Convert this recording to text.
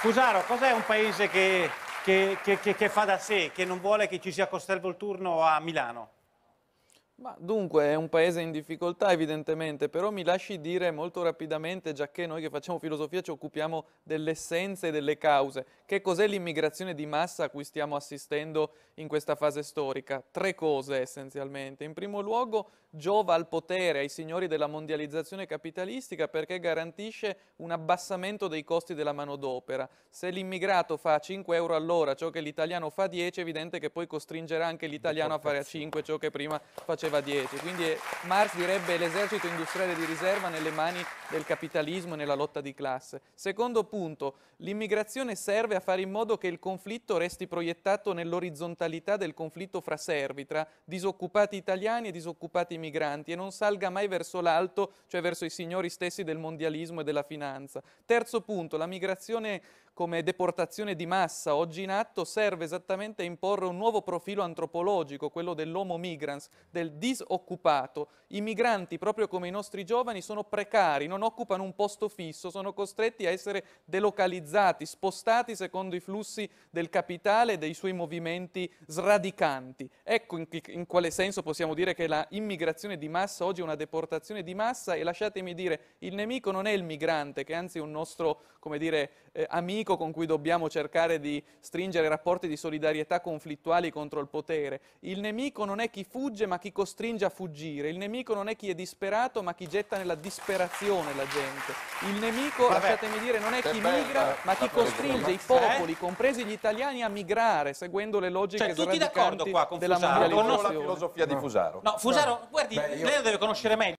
Fusaro, cos'è un paese che, che, che, che fa da sé, che non vuole che ci sia Volturno a Milano? Ma dunque è un paese in difficoltà evidentemente, però mi lasci dire molto rapidamente, già che noi che facciamo filosofia ci occupiamo delle essenze e delle cause, che cos'è l'immigrazione di massa a cui stiamo assistendo in questa fase storica? Tre cose essenzialmente. In primo luogo giova al potere, ai signori della mondializzazione capitalistica perché garantisce un abbassamento dei costi della manodopera. Se l'immigrato fa 5 euro all'ora ciò che l'italiano fa 10, è evidente che poi costringerà anche l'italiano a fare a 5 ciò che prima faceva faceva dietro. Quindi Marx direbbe l'esercito industriale di riserva nelle mani del capitalismo e nella lotta di classe. Secondo punto, l'immigrazione serve a fare in modo che il conflitto resti proiettato nell'orizzontalità del conflitto fra servi, tra disoccupati italiani e disoccupati migranti, e non salga mai verso l'alto, cioè verso i signori stessi del mondialismo e della finanza. Terzo punto, la migrazione come deportazione di massa oggi in atto serve esattamente a imporre un nuovo profilo antropologico, quello dell'homo migrans, del disoccupato. I migranti, proprio come i nostri giovani, sono precari, non occupano un posto fisso, sono costretti a essere delocalizzati, spostati secondo i flussi del capitale e dei suoi movimenti sradicanti. Ecco in, in quale senso possiamo dire che la immigrazione di massa oggi è una deportazione di massa e lasciatemi dire, il nemico non è il migrante, che è anzi un nostro, come dire, eh, amico con cui dobbiamo cercare di stringere rapporti di solidarietà conflittuali contro il potere. Il nemico non è chi fugge, ma chi costruisce costringe a fuggire. Il nemico non è chi è disperato, ma chi getta nella disperazione la gente. Il nemico, Vabbè, lasciatemi dire, non è chi bella, migra, eh, ma chi costringe i popoli, eh? compresi gli italiani, a migrare, seguendo le logiche cioè, tutti d'accordo qua con della Fusaro, con la filosofia no. di Fusaro. No, Fusaro, no. guardi, Beh, io... lei lo deve conoscere meglio.